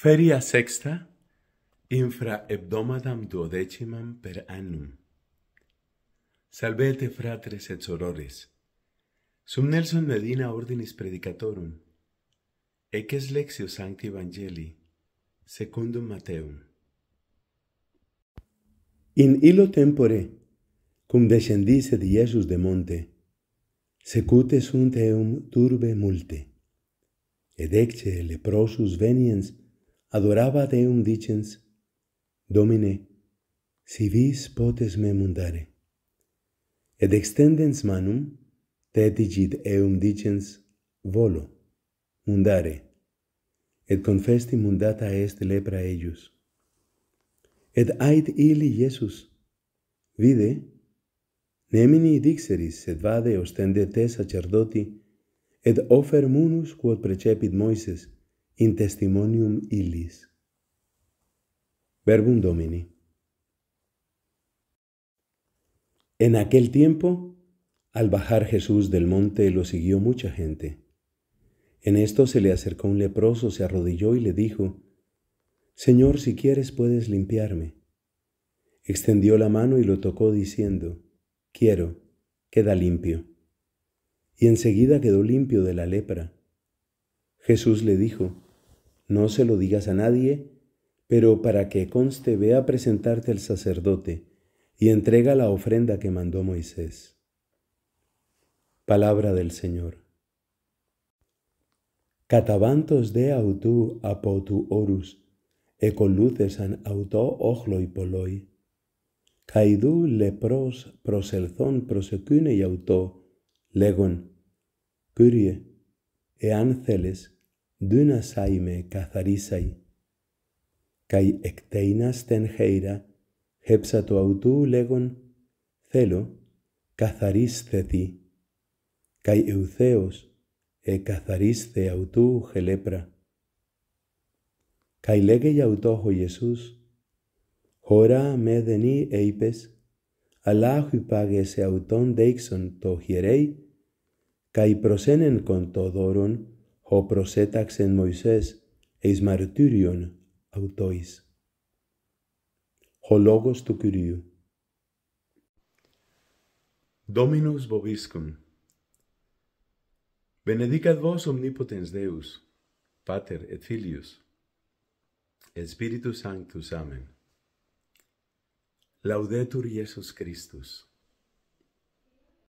Feria sexta, infra hebdomadam duodecimam per annum. Salvete, fratres et sorores. Sum Nelson Medina ordinis predicatorum. Eces lexio sancti evangelii, secundum Mateum. In illo tempore, cum et Iesus de monte, secute sunt eum turbe multe, ed ecce leprosus veniens, adoraba Deum dicens, Domine, si vis potes me mundare. Et extendens manum, te digit eum dicens, volo, mundare, et confesti mundata est lepra eius. Et ait ili Iesus, vide, nemini dixeris, et vade ostende te sacerdoti, et offer munus quod precepit Moises, in testimonium illis. Verbum Domini. En aquel tiempo, al bajar Jesús del monte, lo siguió mucha gente. En esto se le acercó un leproso, se arrodilló y le dijo, Señor, si quieres puedes limpiarme. Extendió la mano y lo tocó diciendo, Quiero, queda limpio. Y enseguida quedó limpio de la lepra. Jesús le dijo, no se lo digas a nadie, pero para que conste ve a presentarte al sacerdote y entrega la ofrenda que mandó Moisés. Palabra del Señor. Catabantos de autú apotu orus, ecolucesan auto ochloi poloi. Caidú lepros proselzón prosecune y auto, legon, curie, anceles, δύνασαι με καθαρίσαι. Καί εκτέιναστεν χέιρα, χέψα το αυτού λέγον, θέλω, καθαρίστε τι. Καί ευθέως, εκαθαρίστε αυτού χελέπρα. Καί λέγε αυτό ο Ιησούς, χώρα με δεν είπες, αλλά χυπάγε σε αυτόν δέξον το χειρέι, καί προσένεν κον το δώρον, ho prosetax en Moises eis martyrion autois. Ho logos tu curiu. Dominus vobiscum. Benedicat vos omnipotens Deus, Pater et Filius, et Spiritus Sanctus. Amen. Laudetur Iesus Christus.